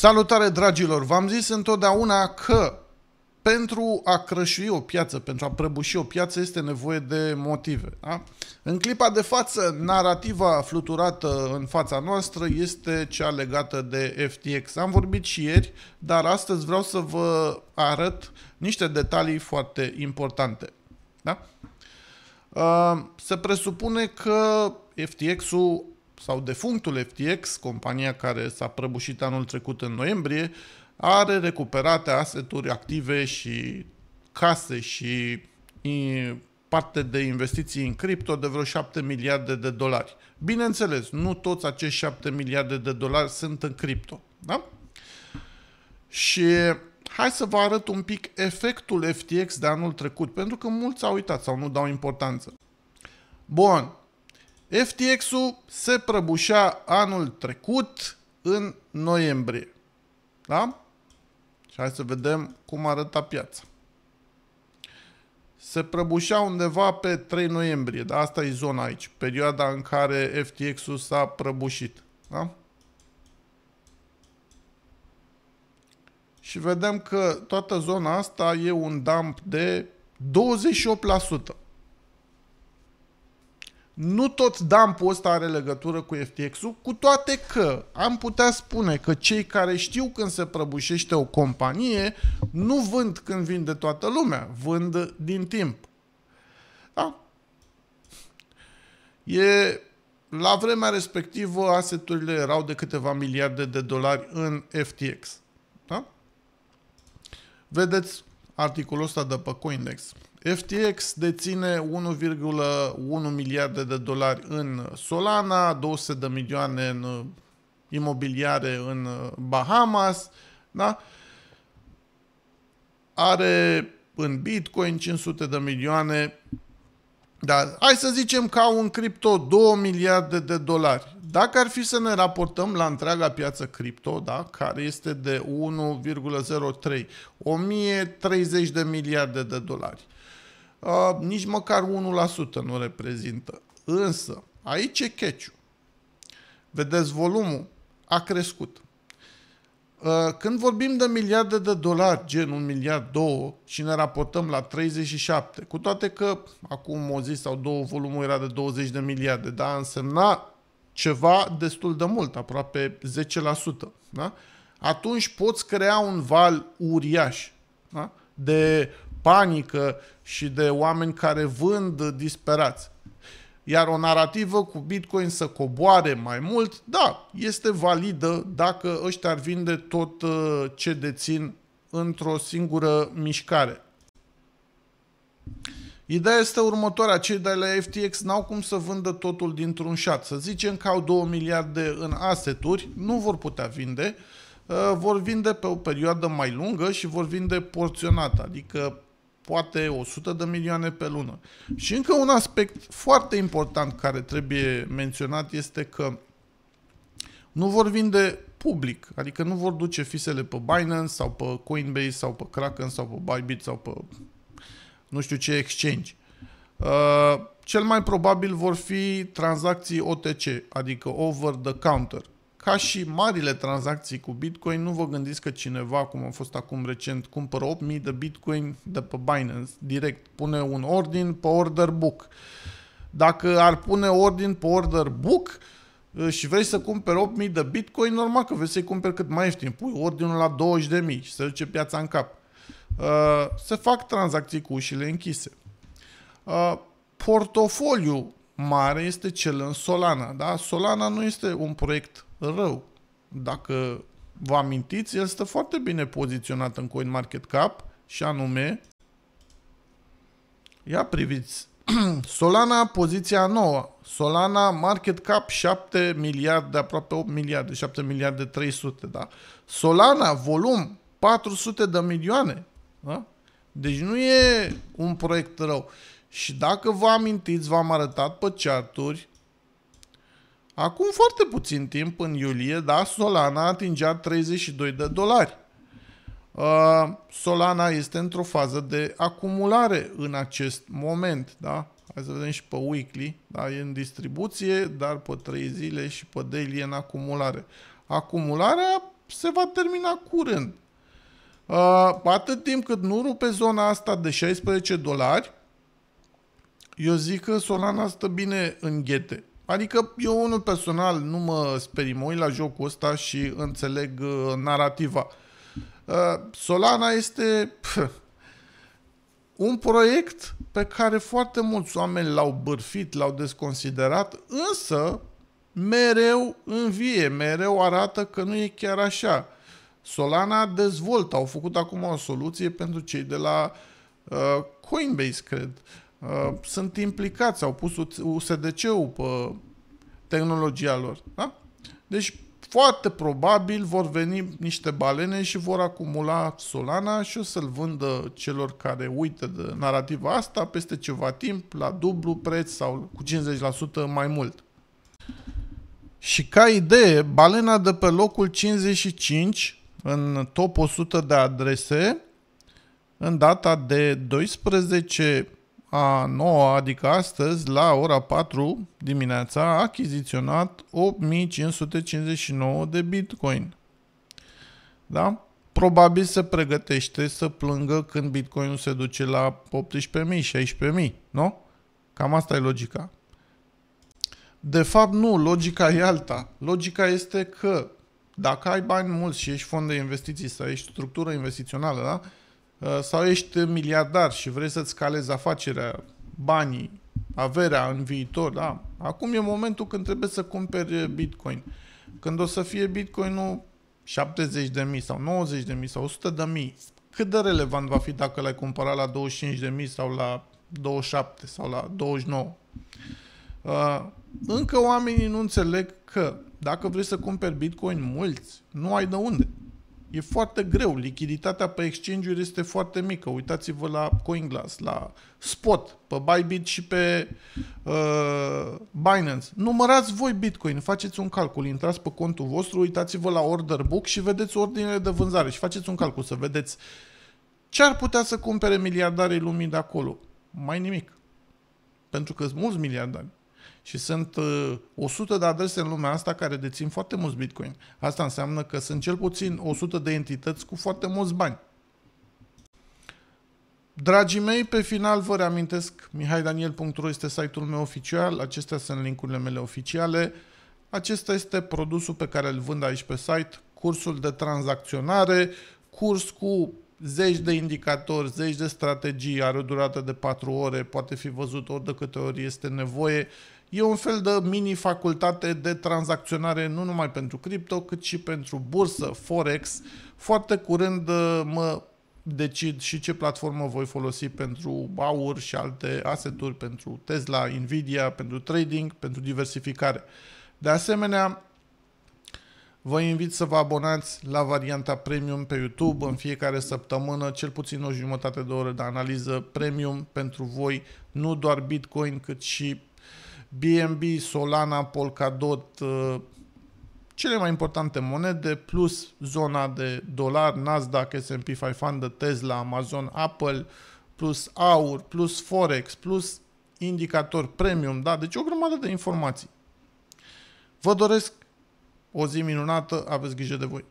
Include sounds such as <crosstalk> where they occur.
Salutare dragilor! V-am zis întotdeauna că pentru a crășui o piață, pentru a prăbuși o piață, este nevoie de motive. Da? În clipa de față, narativa fluturată în fața noastră este cea legată de FTX. Am vorbit și ieri, dar astăzi vreau să vă arăt niște detalii foarte importante. Da? Uh, se presupune că FTX-ul sau defunctul FTX, compania care s-a prăbușit anul trecut în noiembrie, are recuperate aseturi active și case și parte de investiții în cripto de vreo 7 miliarde de dolari. Bineînțeles, nu toți acești 7 miliarde de dolari sunt în cripto. Da? Și hai să vă arăt un pic efectul FTX de anul trecut, pentru că mulți au uitat sau nu dau importanță. Bun, FTX-ul se prăbușea anul trecut în noiembrie. Da? Și hai să vedem cum arăta piața. Se prăbușea undeva pe 3 noiembrie, da? Asta e zona aici, perioada în care FTX-ul s-a prăbușit. Da? Și vedem că toată zona asta e un dump de 28% nu tot dump-ul ăsta are legătură cu FTX-ul, cu toate că am putea spune că cei care știu când se prăbușește o companie nu vând când vinde toată lumea, vând din timp. Da? E, la vremea respectivă, aseturile erau de câteva miliarde de dolari în FTX. Da? Vedeți articolul ăsta de pe Coindex. FTX deține 1,1 miliarde de dolari în Solana, 200 de milioane în uh, imobiliare în uh, Bahamas, da? Are în Bitcoin 500 de milioane, dar hai să zicem că au în cripto 2 miliarde de dolari. Dacă ar fi să ne raportăm la întreaga piață cripto, da, care este de 1,03, 1030 de miliarde de dolari nici măcar 1% nu reprezintă. Însă, aici e catch Vedeți, volumul a crescut. când vorbim de miliarde de dolari, gen un miliard, două, și ne raportăm la 37, cu toate că acum o zi sau două volumul era de 20 de miliarde, dar însemna ceva destul de mult, aproape 10%, da? atunci poți crea un val uriaș da? de panică și de oameni care vând disperați. Iar o narrativă cu Bitcoin să coboare mai mult, da, este validă dacă ăștia ar vinde tot uh, ce dețin într-o singură mișcare. Ideea este următoarea, cei de la FTX n-au cum să vândă totul dintr-un șat. Să zicem că au 2 miliarde în aseturi, nu vor putea vinde, uh, vor vinde pe o perioadă mai lungă și vor vinde porționată, adică poate 100 de milioane pe lună. Și încă un aspect foarte important care trebuie menționat este că nu vor vinde public, adică nu vor duce fisele pe Binance sau pe Coinbase sau pe Kraken sau pe Bybit sau pe nu știu ce exchange. Uh, cel mai probabil vor fi tranzacții OTC, adică over the counter. Ca și marile tranzacții cu Bitcoin, nu vă gândiți că cineva, cum a fost acum recent, cumpără 8.000 de Bitcoin de pe Binance, direct, pune un ordin pe order book. Dacă ar pune ordin pe order book, uh, și vrei să cumperi 8.000 de bitcoin, normal că vrei să-i cumperi cât mai ieftin. Pui ordinul la 20.000 și se duce piața în cap. Uh, se fac tranzacții cu ușile închise. Uh, portofoliu mare este cel în Solana. Da? Solana nu este un proiect rău. Dacă vă amintiți, el stă foarte bine poziționat în CoinMarketCap și anume, ia priviți, <clears throat> Solana poziția nouă, Solana market cap 7 miliarde, aproape 8 miliarde, 7 miliarde 300, da. Solana volum 400 de milioane, da? Deci nu e un proiect rău. Și dacă vă amintiți, v-am arătat pe charturi Acum foarte puțin timp, în iulie, da, Solana atingea 32 de dolari. Uh, Solana este într-o fază de acumulare în acest moment, da? Hai să vedem și pe weekly, da? E în distribuție, dar pe 3 zile și pe daily în acumulare. Acumularea se va termina curând. Uh, atât timp cât nu rupe zona asta de 16 dolari, eu zic că Solana stă bine în ghete. Adică eu unul personal nu mă sperimoi la jocul ăsta și înțeleg uh, narrativa. Uh, Solana este pf, un proiect pe care foarte mulți oameni l-au bârfit, l-au desconsiderat, însă mereu învie, mereu arată că nu e chiar așa. Solana dezvoltă, au făcut acum o soluție pentru cei de la uh, Coinbase, cred. Uh, Uh, sunt implicați, au pus USDC-ul pe tehnologia lor. Da? Deci foarte probabil vor veni niște balene și vor acumula Solana și o să-l vândă celor care uită de narativa asta peste ceva timp la dublu preț sau cu 50% mai mult. Și ca idee, balena de pe locul 55 în top 100 de adrese în data de 12 a noua, adică astăzi, la ora 4 dimineața, a achiziționat 8559 de bitcoin. Da? Probabil se pregătește să plângă când bitcoinul se duce la 18.000, 16.000, nu? Cam asta e logica. De fapt, nu, logica e alta. Logica este că dacă ai bani mulți și ești fond de investiții sau ești structură investițională, da? Uh, sau ești miliardar și vrei să-ți scalezi afacerea, banii, averea în viitor, da? Acum e momentul când trebuie să cumperi uh, Bitcoin. Când o să fie Bitcoinul 70 de mii sau 90 de mii sau 100 de mii, cât de relevant va fi dacă l-ai cumpărat la 25 de mii sau la 27 sau la 29? Uh, încă oamenii nu înțeleg că dacă vrei să cumperi Bitcoin mulți, nu ai de unde. E foarte greu. Lichiditatea pe exchange este foarte mică. Uitați-vă la CoinGlass, la Spot, pe Bybit și pe uh, Binance. Numărați voi Bitcoin, faceți un calcul, intrați pe contul vostru, uitați-vă la order book și vedeți ordinele de vânzare și faceți un calcul să vedeți ce ar putea să cumpere miliardarii lumii de acolo. Mai nimic. Pentru că sunt mulți miliardari. Și sunt 100 uh, de adrese în lumea asta care dețin foarte mulți bitcoin. Asta înseamnă că sunt cel puțin 100 de entități cu foarte mulți bani. Dragii mei, pe final vă reamintesc, mihaidaniel.ro este site-ul meu oficial, acestea sunt linkurile mele oficiale. Acesta este produsul pe care îl vând aici pe site, cursul de tranzacționare, curs cu zeci de indicatori, zeci de strategii, are o durată de patru ore, poate fi văzut ori de câte ori este nevoie. E un fel de mini-facultate de tranzacționare nu numai pentru cripto, cât și pentru bursă, forex. Foarte curând uh, mă decid și ce platformă voi folosi pentru aur și alte aseturi, pentru Tesla, Nvidia, pentru trading, pentru diversificare. De asemenea, Vă invit să vă abonați la varianta premium pe YouTube în fiecare săptămână, cel puțin o jumătate de oră de analiză premium pentru voi, nu doar Bitcoin, cât și BNB, Solana, Polkadot, uh, cele mai importante monede, plus zona de dolar, Nasdaq, S&P 500, Tesla, Amazon, Apple, plus aur, plus forex, plus indicator premium, da? Deci o grămadă de informații. Vă doresc o zi minunată, aveți grijă de voi!